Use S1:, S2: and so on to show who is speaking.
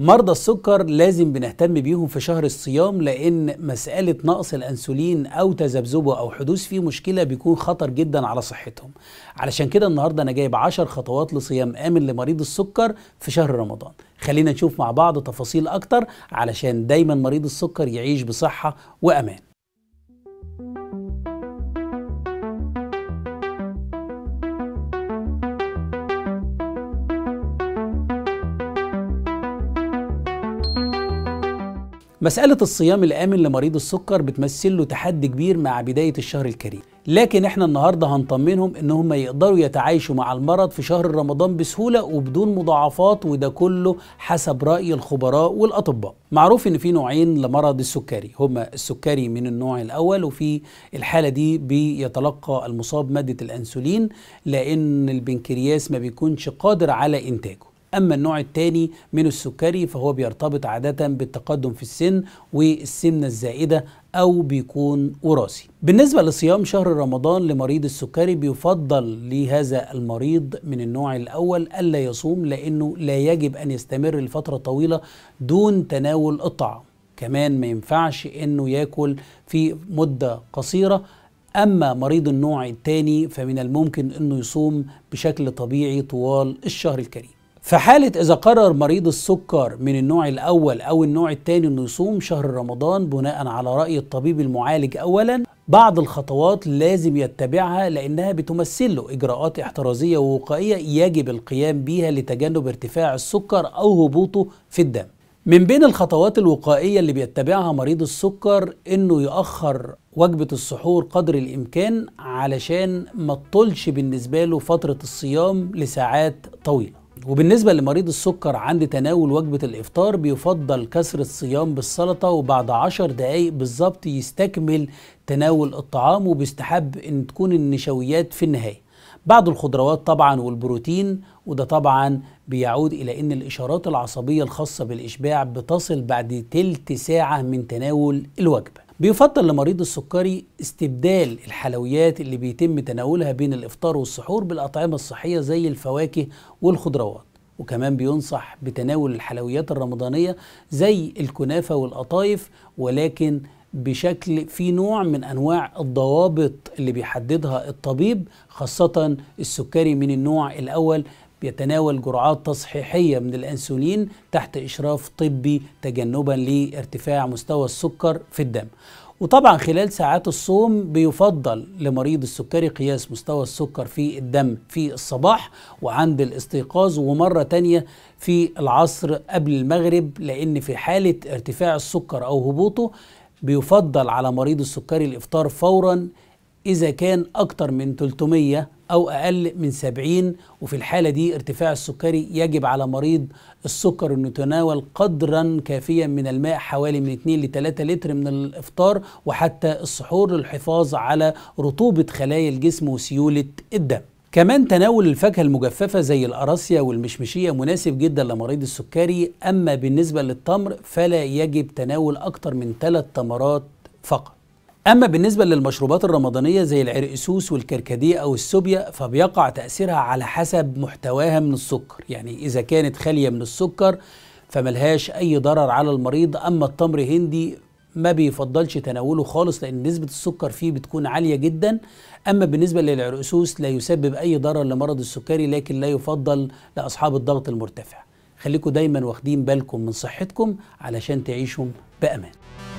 S1: مرضى السكر لازم بنهتم بيهم في شهر الصيام لان مساله نقص الانسولين او تذبذبه او حدوث فيه مشكله بيكون خطر جدا على صحتهم علشان كده النهارده انا جايب 10 خطوات لصيام امن لمريض السكر في شهر رمضان خلينا نشوف مع بعض تفاصيل اكتر علشان دايما مريض السكر يعيش بصحه وامان مسألة الصيام الآمن لمريض السكر بتمثل له تحدي كبير مع بداية الشهر الكريم لكن احنا النهاردة هنطمنهم ان هم يقدروا يتعايشوا مع المرض في شهر رمضان بسهولة وبدون مضاعفات وده كله حسب رأي الخبراء والأطباء معروف ان في نوعين لمرض السكري هما السكري من النوع الأول وفي الحالة دي بيتلقى المصاب مادة الأنسولين لأن البنكرياس ما بيكونش قادر على إنتاجه أما النوع الثاني من السكري فهو بيرتبط عادة بالتقدم في السن والسمنة الزائدة أو بيكون وراثي بالنسبة لصيام شهر رمضان لمريض السكري بيفضل لهذا المريض من النوع الأول ألا يصوم لأنه لا يجب أن يستمر لفترة طويلة دون تناول الطعام كمان ما ينفعش أنه يأكل في مدة قصيرة أما مريض النوع الثاني فمن الممكن أنه يصوم بشكل طبيعي طوال الشهر الكريم في حالة إذا قرر مريض السكر من النوع الأول أو النوع الثاني إنه يصوم شهر رمضان بناء على رأي الطبيب المعالج أولا بعض الخطوات لازم يتبعها لأنها بتمثل له إجراءات احترازية ووقائية يجب القيام بها لتجنب ارتفاع السكر أو هبوطه في الدم من بين الخطوات الوقائية اللي بيتبعها مريض السكر إنه يأخر وجبة السحور قدر الإمكان علشان ما تطولش بالنسبة له فترة الصيام لساعات طويلة وبالنسبة لمريض السكر عند تناول وجبة الإفطار بيفضل كسر الصيام بالسلطة وبعد عشر دقايق بالظبط يستكمل تناول الطعام وبيستحب إن تكون النشويات في النهاية بعد الخضروات طبعا والبروتين وده طبعا بيعود إلى أن الإشارات العصبية الخاصة بالإشباع بتصل بعد تلت ساعة من تناول الوجبة بيفضل لمريض السكري استبدال الحلويات اللي بيتم تناولها بين الإفطار والسحور بالأطعمة الصحية زي الفواكه والخضروات وكمان بينصح بتناول الحلويات الرمضانية زي الكنافة والقطايف ولكن بشكل في نوع من انواع الضوابط اللي بيحددها الطبيب خاصه السكري من النوع الاول بيتناول جرعات تصحيحية من الأنسولين تحت إشراف طبي تجنبا لارتفاع مستوى السكر في الدم وطبعا خلال ساعات الصوم بيفضل لمريض السكري قياس مستوى السكر في الدم في الصباح وعند الاستيقاظ ومرة تانية في العصر قبل المغرب لأن في حالة ارتفاع السكر أو هبوطه بيفضل على مريض السكري الإفطار فوراً إذا كان أكتر من 300 أو أقل من 70 وفي الحالة دي ارتفاع السكري يجب على مريض السكر أنه يتناول قدرا كافيا من الماء حوالي من 2 ل 3 لتر من الإفطار وحتى السحور للحفاظ على رطوبة خلايا الجسم وسيولة الدم كمان تناول الفاكهة المجففة زي الأراسيا والمشمشية مناسب جدا لمريض السكري أما بالنسبة للتمر فلا يجب تناول أكتر من 3 تمرات فقط أما بالنسبة للمشروبات الرمضانية زي العرقسوس والكركديه أو السوبيا فبيقع تأثيرها على حسب محتواها من السكر يعني إذا كانت خالية من السكر فملهاش أي ضرر على المريض أما التمر هندي ما بيفضلش تناوله خالص لأن نسبة السكر فيه بتكون عالية جدا أما بالنسبة للعرقسوس لا يسبب أي ضرر لمرض السكري لكن لا يفضل لأصحاب الضغط المرتفع خليكم دايما واخدين بالكم من صحتكم علشان تعيشوا بأمان